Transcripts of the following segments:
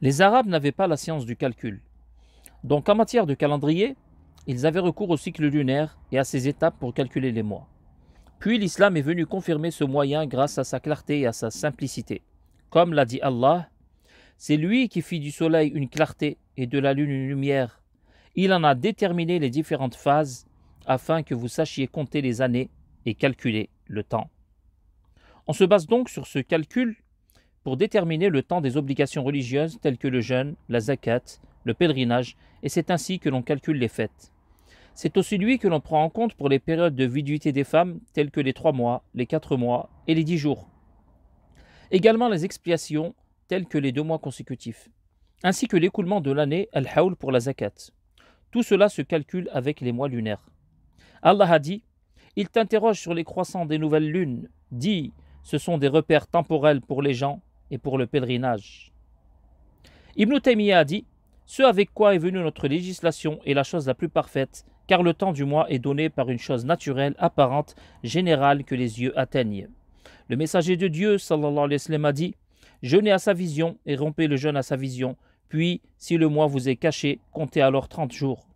Les Arabes n'avaient pas la science du calcul. Donc en matière de calendrier, ils avaient recours au cycle lunaire et à ses étapes pour calculer les mois. Puis l'islam est venu confirmer ce moyen grâce à sa clarté et à sa simplicité. Comme l'a dit Allah, c'est lui qui fit du soleil une clarté et de la lune une lumière. Il en a déterminé les différentes phases afin que vous sachiez compter les années et calculer le temps. On se base donc sur ce calcul déterminer le temps des obligations religieuses telles que le jeûne, la zakat, le pèlerinage, et c'est ainsi que l'on calcule les fêtes. C'est aussi lui que l'on prend en compte pour les périodes de viduité des femmes telles que les trois mois, les quatre mois et les dix jours. Également les expiations telles que les deux mois consécutifs, ainsi que l'écoulement de l'année al-haoul pour la zakat. Tout cela se calcule avec les mois lunaires. Allah a dit Il t'interroge sur les croissants des nouvelles lunes. dit Ce sont des repères temporels pour les gens et pour le pèlerinage. Ibn Taymiyyah a dit Ce avec quoi est venue notre législation est la chose la plus parfaite, car le temps du mois est donné par une chose naturelle, apparente, générale que les yeux atteignent. Le messager de Dieu, sallallahu alayhi wa sallam, a dit Jeûnez à sa vision et rompez le jeûne à sa vision, puis, si le mois vous est caché, comptez alors trente jours.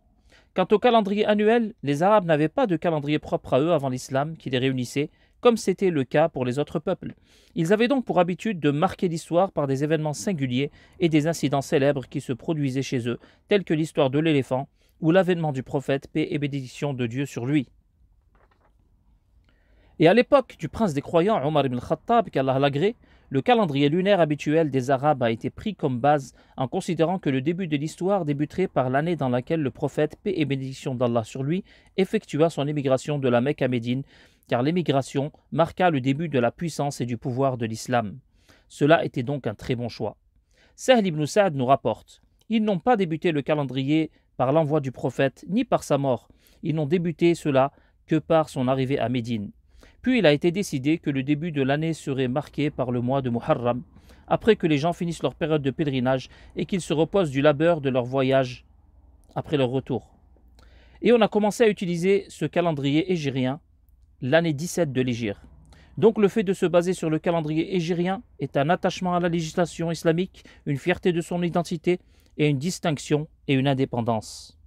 Quant au calendrier annuel, les Arabes n'avaient pas de calendrier propre à eux avant l'islam qui les réunissait, comme c'était le cas pour les autres peuples. Ils avaient donc pour habitude de marquer l'histoire par des événements singuliers et des incidents célèbres qui se produisaient chez eux, tels que l'histoire de l'éléphant ou l'avènement du prophète, paix et bénédiction de Dieu sur lui. Et à l'époque du prince des croyants, Omar ibn Khattab, qu'Allah Lagré, le calendrier lunaire habituel des Arabes a été pris comme base en considérant que le début de l'histoire débuterait par l'année dans laquelle le prophète, paix et bénédiction d'Allah sur lui, effectua son émigration de la Mecque à Médine, car l'émigration marqua le début de la puissance et du pouvoir de l'islam. Cela était donc un très bon choix. Sahl ibn Sa'd nous rapporte Ils n'ont pas débuté le calendrier par l'envoi du prophète, ni par sa mort. Ils n'ont débuté cela que par son arrivée à Médine. Puis il a été décidé que le début de l'année serait marqué par le mois de Muharram, après que les gens finissent leur période de pèlerinage et qu'ils se reposent du labeur de leur voyage après leur retour. Et on a commencé à utiliser ce calendrier égyrien l'année 17 de l'Égir. Donc le fait de se baser sur le calendrier égyrien est un attachement à la législation islamique, une fierté de son identité et une distinction et une indépendance.